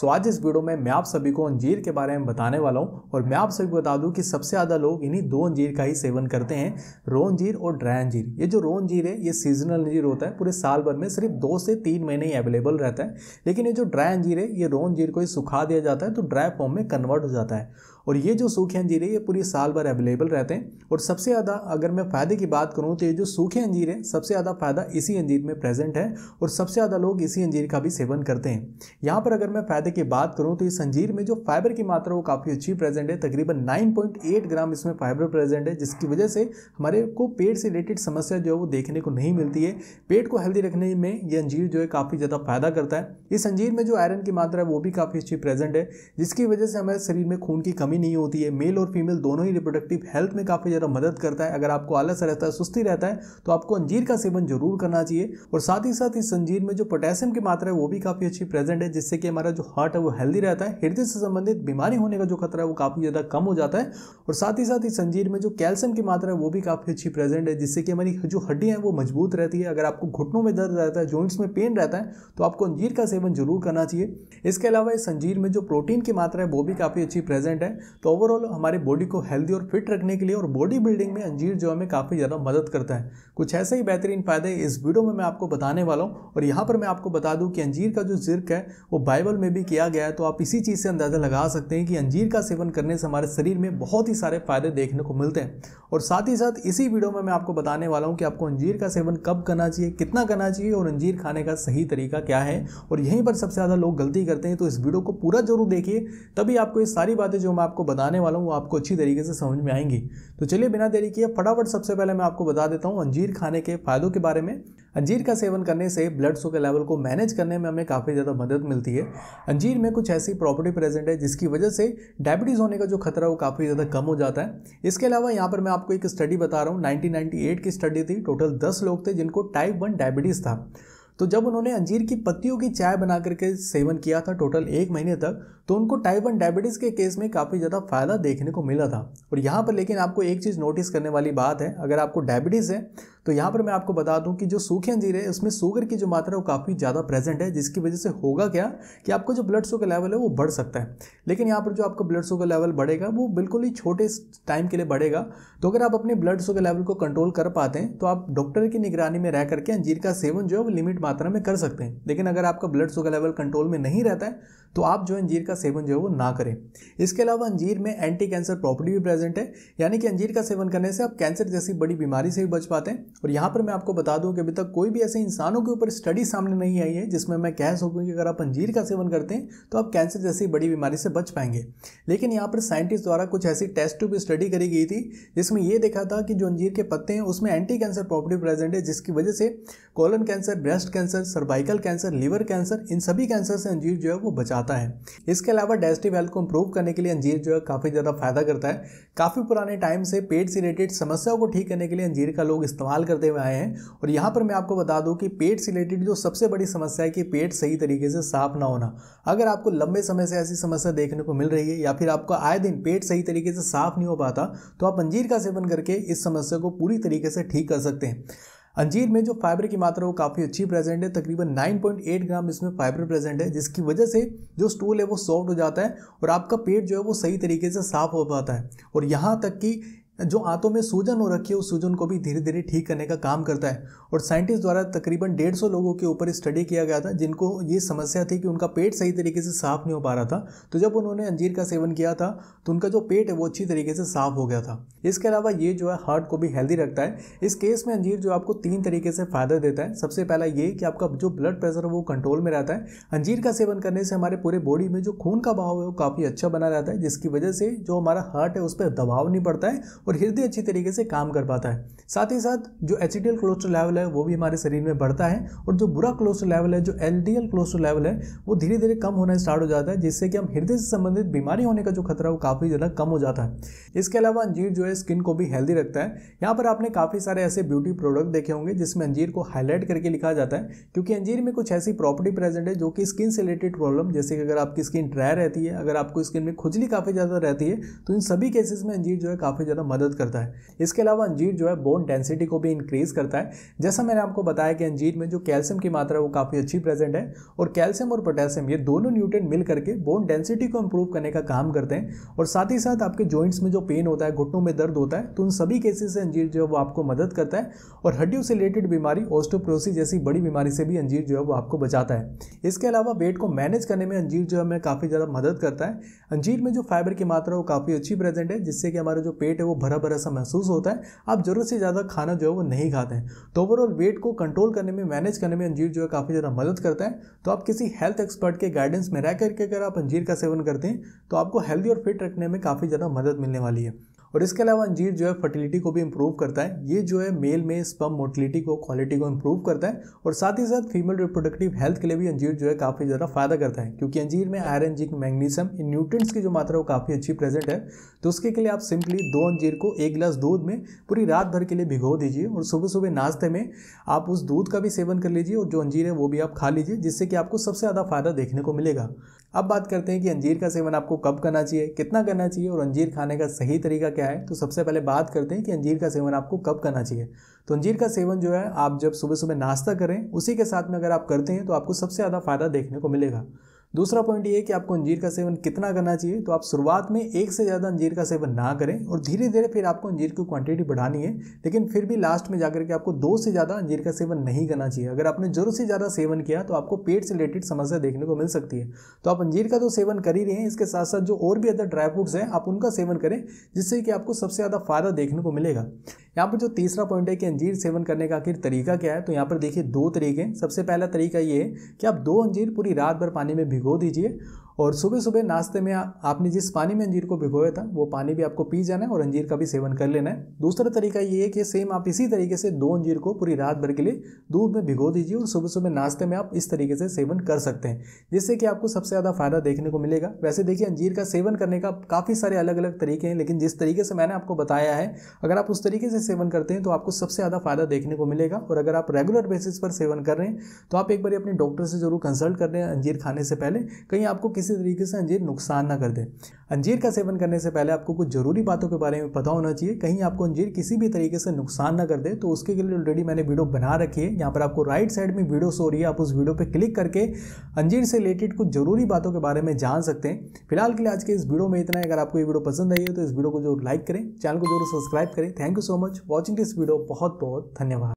सो so, आज इस video में मैं आप सभी को अंजीर के बारे में बताने वाला हूँ और मैं आप सभी को बता दूँ कि सबसे ज़्यादा लोग इन्हीं दो अंजीर का ही सेवन करते हैं रो अंजीर और ड्राई अंजीर ये जो रो अंजीर है ये सीजनल अंजीर होता है पूरे साल भर में सिर्फ दो से तीन महीने ही अवेलेबल रहता है लेकिन ये जो ड्राई अंजीर है ये रो अंजीर को ही सुखा दिया जाता है तो ड्राई फॉर्म में कन्वर्ट हो जाता है और ये जो सूखे अंजीर है ये पूरी साल भर अवेलेबल रहते हैं और सबसे ज़्यादा अगर मैं फ़ायदे की बात करूँ तो ये जो सूखे अंजीर है सबसे ज़्यादा फ़ायदा इसी अंजीर में प्रेजेंट है और सबसे ज़्यादा लोग इसी अंजीर का भी सेवन करते हैं यहाँ पर अगर मैं फायदे की बात करूं तो इस अंजीर में जो फाइबर की मात्रा वो काफ़ी अच्छी प्रेजेंट है तकरीबन 9.8 ग्राम इसमें फाइबर प्रेजेंट है जिसकी वजह से हमारे को पेट से रिलेटेड समस्या जो है वो देखने को नहीं मिलती है पेट को हेल्दी रखने में ये अंजीर जो है काफ़ी ज़्यादा फायदा करता है इस अंजीर में जो आयरन की मात्रा है वो भी काफ़ी अच्छी प्रेजेंट है जिसकी वजह से हमारे शरीर में खून की कमी नहीं होती है मेल और फीमेल दोनों ही रिप्रोडक्टिव हेल्थ में काफ़ी ज़्यादा मदद करता है अगर आपको आलस रहता है सुस्ती रहता है तो आपको अंजीर का सेवन जरूर करना चाहिए और साथ ही साथ इस अंजीर में जो पोटेशियम की मात्रा है वो भी काफ़ी अच्छी प्रेजेंट है जिससे कि हमारा जो हार्ट है वो हेल्दी रहता है हृदय से संबंधित बीमारी होने का जो खतरा है वो काफ़ी ज़्यादा कम हो जाता है और साथ ही साथ इस अंजीर में जो कैल्शियम की मात्रा है वो भी काफ़ी अच्छी प्रेजेंट है जिससे कि हमारी जो हड्डियाँ हैं वो मजबूत रहती है अगर आपको घुटनों में दर्द रहता है जॉइंट्स में पेन रहता है तो आपको अंजीर का सेवन जरूर करना चाहिए इसके अलावा इस अंजीर में जो प्रोटीन की मात्रा है वो भी काफ़ी अच्छी प्रेजेंट है तो ओवरऑल हमारे बॉडी को हेल्दी और फिट रखने के लिए और बॉडी बिल्डिंग में अंजीर जो हमें काफ़ी ज़्यादा मदद करता है कुछ ऐसे ही बेहतरीन फ़ायदे इस वीडियो में मैं आपको बताने वाला हूँ और यहाँ पर मैं आपको बता दूँ कि अंजीर का जो जिर्क है वो बाइबल में भी में किया गया है तो आप इसी चीज़ से अंदाज़ा लगा सकते हैं कि अंजीर का सेवन करने से हमारे शरीर में बहुत ही सारे फायदे देखने को मिलते हैं और साथ ही साथ इसी वीडियो में मैं आपको बताने वाला हूँ कि आपको अंजीर का सेवन कब करना चाहिए कितना करना चाहिए और अंजीर खाने का सही तरीका क्या है और यहीं पर सबसे ज़्यादा लोग गलती करते हैं तो इस वीडियो को पूरा जरूर देखिए तभी आपको ये सारी बातें जो मैं आपको बताने वाला हूँ वो आपको अच्छी तरीके से समझ में आएंगी तो चलिए बिना देरी किए फटाफट सबसे पहले मैं आपको बता देता हूँ अंजीर खाने के फ़ायदों के बारे में अंजीर का सेवन करने से ब्लड शुगर लेवल को मैनेज करने में हमें काफ़ी ज़्यादा मदद मिलती है अंजीर में कुछ ऐसी प्रॉपर्टी प्रेजेंट है जिसकी वजह से डायबिटीज़ होने का जो खतरा वो काफ़ी ज़्यादा कम हो जाता है इसके अलावा यहाँ पर मैं आपको एक स्टडी बता रहा हूँ नाइनटीन की स्टडी थी टोटल दस लोग थे जिनको टाइप वन डायबिटीज़ था तो जब उन्होंने अंजीर की पत्तियों की चाय बना करके सेवन किया था टोटल एक महीने तक तो उनको टाइप वन डायबिटीज़ के केस में काफ़ी ज़्यादा फ़ायदा देखने को मिला था और यहाँ पर लेकिन आपको एक चीज़ नोटिस करने वाली बात है अगर आपको डायबिटीज़ है तो यहाँ पर मैं आपको बता दूँ कि जो सूखे अंजीर है उसमें शुगर की जो मात्रा वो काफ़ी ज़्यादा प्रेजेंट है जिसकी वजह से होगा क्या कि आपको जो ब्लड शुगर लेवल है वो बढ़ सकता है लेकिन यहाँ पर जो आपका ब्लड शुगर लेवल बढ़ेगा वो बिल्कुल ही छोटे टाइम के लिए बढ़ेगा तो अगर आप अपने ब्लड शुगर लेवल को कंट्रोल कर पाते हैं तो आप डॉक्टर की निगरानी में रह करके अंजीर का सेवन जो है वो लिमिट मात्रा में कर सकते हैं लेकिन अगर आपका ब्लड शुगर लेवल कंट्रोल में नहीं रहता है तो आप जो अंजीर का का सेवन जो है वो ना करें इसके अलावा अंजीर में एंटी कैंसर प्रॉपर्टी भी प्रेजेंट है यानी कि अंजीर का सेवन करने से आप कैंसर जैसी बड़ी बीमारी से भी बच पाते हैं और यहाँ पर मैं आपको बता दूँ कि अभी तक कोई भी ऐसे इंसानों के ऊपर स्टडी सामने नहीं आई है जिसमें मैं कह सकूँ कि अगर आप अंजीर का सेवन करते हैं तो आप कैंसर जैसी बड़ी बीमारी से बच पाएंगे लेकिन यहाँ पर साइंटिस्ट द्वारा कुछ ऐसी टेस्ट भी स्टडी करी गई थी जिसमें यह देखा था कि जो अंजीर के पत्ते हैं उसमें एंटी कैंसर प्रॉपर्टी प्रेजेंट है जिसकी वजह से colon cancer breast cancer cervical cancer liver cancer इन सभी कैंसर से अंजीर जो है वो बचाता है इस इसके अलावा डाइजेस्टिव हेल्थ को इंप्रूव करने के लिए अंजीर जो है काफ़ी ज़्यादा फायदा करता है काफ़ी पुराने टाइम से पेट से रिलेटेड समस्याओं को ठीक करने के लिए अंजीर का लोग इस्तेमाल करते हुए आए हैं और यहाँ पर मैं आपको बता दूँ कि पेट से रिलेटेड जो सबसे बड़ी समस्या है कि पेट सही तरीके से साफ ना होना अगर आपको लंबे समय से ऐसी समस्या देखने को मिल रही है या फिर आपका आए दिन पेट सही तरीके से साफ नहीं हो पाता तो आप अंजीर का सेवन करके इस समस्या को पूरी तरीके से ठीक कर सकते हैं अंजीर में जो फाइबर की मात्रा वो काफ़ी अच्छी प्रेजेंट है तकरीबन 9.8 ग्राम इसमें फाइबर प्रेजेंट है जिसकी वजह से जो स्टूल है वो सॉफ्ट हो जाता है और आपका पेट जो है वो सही तरीके से साफ हो पाता है और यहाँ तक कि जो आंतों में सूजन हो रखी है उस सूजन को भी धीरे धीरे ठीक करने का काम करता है और साइंटिस्ट द्वारा तकरीबन डेढ़ सौ लोगों के ऊपर स्टडी किया गया था जिनको ये समस्या थी कि उनका पेट सही तरीके से साफ नहीं हो पा रहा था तो जब उन्होंने अंजीर का सेवन किया था तो उनका जो पेट है वो अच्छी तरीके से साफ हो गया था इसके अलावा ये जो है हार्ट को भी हेल्दी रखता है इस केस में अंजीर जो आपको तीन तरीके से फ़ायदा देता है सबसे पहला ये कि आपका जो ब्लड प्रेशर है वो कंट्रोल में रहता है अंजीर का सेवन करने से हमारे पूरे बॉडी में जो खून का बहाव है वो काफ़ी अच्छा बना रहता है जिसकी वजह से जो हमारा हार्ट है उस पर दबाव नहीं पड़ता है और हृदय अच्छी तरीके से काम कर पाता है साथ ही साथ जो एच डी लेवल है वो भी हमारे शरीर में बढ़ता है और जो बुरा कोलेस्ट्रोल लेवल है जो एल डी लेवल है वो धीरे धीरे कम होना स्टार्ट हो जाता है जिससे कि हम हृदय से संबंधित बीमारी होने का जो खतरा है वो काफ़ी ज़्यादा कम हो जाता है इसके अलावा अंजीर जो है स्किन को भी हेल्दी रखता है यहाँ पर आपने काफ़ी सारे ऐसे ब्यूटी प्रोडक्ट देखे होंगे जिसमें अंजीर को हाईलाइट करके लिखा जाता है क्योंकि अंजीर में कुछ ऐसी प्रॉपर्टी प्रेजेंट है जो कि स्किन से रिलेटेड प्रॉब्लम जैसे कि अगर आपकी स्किन ड्राई रहती है अगर आपको स्किन में खुजली काफ़ी ज़्यादा रहती है तो इन सभी केसेस में अंजीर जो है काफ़ी ज़्यादा मदद करता है इसके अलावा अंजीर जो है बोन डेंसिटी को भी इंक्रीज़ करता है जैसा मैंने आपको बताया कि अंजीर में जो कैल्शियम की मात्रा है वो काफ़ी अच्छी प्रेजेंट है और कैल्शियम और पोटेशियम ये दोनों न्यूट्रेंट मिल करके बोन डेंसिटी को इम्प्रूव करने का काम करते हैं और साथ ही साथ आपके जॉइंट्स में जो पेन होता है घुटनों में दर्द होता है तो उन सभी केसेस से अंजीर जो है वो आपको मदद करता है और हड्डियों से रिलेटेड बीमारी ऑस्टोप्रोसिस जैसी बड़ी बीमारी से भी अंजीर जो है वो आपको बचाता है इसके अलावा वेट को मैनेज करने में अंजीर जो हमें काफ़ी ज़्यादा मदद करता है अंजीर में जो फाइबर की मात्रा वो काफ़ी अच्छी प्रेजेंट है जिससे कि हमारा जो पेट है वो भरा भरा सा महसूस होता है आप ज़रूरत से ज़्यादा खाना जो है वो नहीं खाते हैं तो ओवरऑल वेट को कंट्रोल करने में मैनेज करने में अंजीर जो है काफ़ी ज़्यादा मदद करता है तो आप किसी हेल्थ एक्सपर्ट के गाइडेंस में रह करके अगर आप अंजीर का सेवन करते हैं तो आपको हेल्दी और फिट रखने में काफ़ी ज़्यादा मदद मिलने वाली है और इसके अलावा अंजीर जो है फर्टिलिटी को भी इम्प्रूव करता है ये जो है मेल में स्पम मोटिलिटी को क्वालिटी को इम्प्रूव करता है और साथ ही साथ फीमेल रिप्रोडक्टिव हेल्थ के लिए भी अंजीर जो है काफ़ी ज़्यादा फायदा करता है क्योंकि अंजीर में आयरन जिंक मैग्नीशियम इन न्यूट्रेंट्स की जो मात्रा वो काफ़ी अच्छी प्रेजेंट है तो उसके लिए आप सिंपली दो अंजीर को एक गिलास दूध में पूरी रात भर के लिए भिगो दीजिए और सुबह सुबह नाश्ते में आप उस दूध का भी सेवन कर लीजिए और जो अंजीर है वो भी आप खा लीजिए जिससे कि आपको सबसे ज़्यादा फायदा देखने को मिलेगा अब बात करते हैं कि अंजीर का सेवन आपको कब करना चाहिए कितना करना चाहिए और अंजीर खाने का सही तरीका क्या क्या है तो सबसे पहले बात करते हैं कि अंजीर का सेवन आपको कब करना चाहिए तो अंजीर का सेवन जो है आप जब सुबह सुबह नाश्ता करें उसी के साथ में अगर आप करते हैं तो आपको सबसे ज़्यादा फ़ायदा देखने को मिलेगा दूसरा पॉइंट ये है कि आपको अंजीर का सेवन कितना करना चाहिए तो आप शुरुआत में एक से ज़्यादा अंजीर का सेवन ना करें और धीरे धीरे फिर आपको अंजीर की क्वांटिटी बढ़ानी है लेकिन फिर भी लास्ट में जाकर के आपको दो से ज़्यादा अंजीर का सेवन नहीं करना चाहिए अगर आपने जरूर से ज़्यादा सेवन किया तो आपको पेट से रिलेटेड समस्या देखने को मिल सकती है तो आप अंजीर का तो सेवन कर ही रहे हैं इसके साथ साथ जो और भी अदर ड्राई फ्रूट्स हैं आप उनका सेवन करें जिससे कि आपको सबसे ज़्यादा फायदा देखने को मिलेगा यहाँ पर जो तीसरा पॉइंट है कि अंजीर सेवन करने का आखिर तरीका क्या है तो यहाँ पर देखिए दो तरीके सबसे पहला तरीका ये है कि आप दो अंजीर पूरी रात भर पानी में भिगो भिगो दीजिए और सुबह सुबह नाश्ते में आ, आपने जिस पानी में अंजीर को भिगोया था वो पानी भी आपको पी जाना है और अंजीर का भी सेवन कर लेना है दूसरा तरीका ये है कि सेम आप इसी तरीके से दो अंजीर को पूरी रात भर के लिए दूध में भिगो दीजिए और सुबह सुबह नाश्ते में आप इस तरीके से सेवन कर सकते हैं जिससे कि आपको सबसे ज़्यादा फायदा देखने को मिलेगा वैसे देखिए अंजीर का सेवन करने का काफ़ी सारे अलग अलग तरीके हैं लेकिन जिस तरीके से मैंने आपको बताया है अगर आप उस तरीके से सेवन करते हैं तो आपको सबसे ज़्यादा फायदा देखने को मिलेगा और अगर आप रेगुलर बेसिस पर सेवन कर रहे हैं तो आप एक बार अपने डॉक्टर से ज़रूर कंसल्ट कर रहे हैं अंजीर खाने से पहले कहीं आपको किसी तरीके से अंजीर नुकसान ना कर दे अंजीर का सेवन करने से पहले आपको कुछ ज़रूरी बातों के बारे में पता होना चाहिए कहीं आपको अंजीर किसी भी तरीके से नुकसान ना कर दे तो उसके लिए ऑलरेडी मैंने वीडियो बना रखी है यहाँ पर आपको राइट साइड में वीडियो सो रही है आप उस वीडियो पर क्लिक करके अंजीर से रिलेटेड कुछ ज़रूरी बातों के बारे में जान सकते हैं फिलहाल के लिए आज के इस वीडियो में इतना है अगर आपको ये वीडियो पसंद आई है तो इस वीडियो को जरूर लाइक करें चैनल को जरूर सब्सक्राइब करें thank you so much watching this video बहुत बहुत धन्यवाद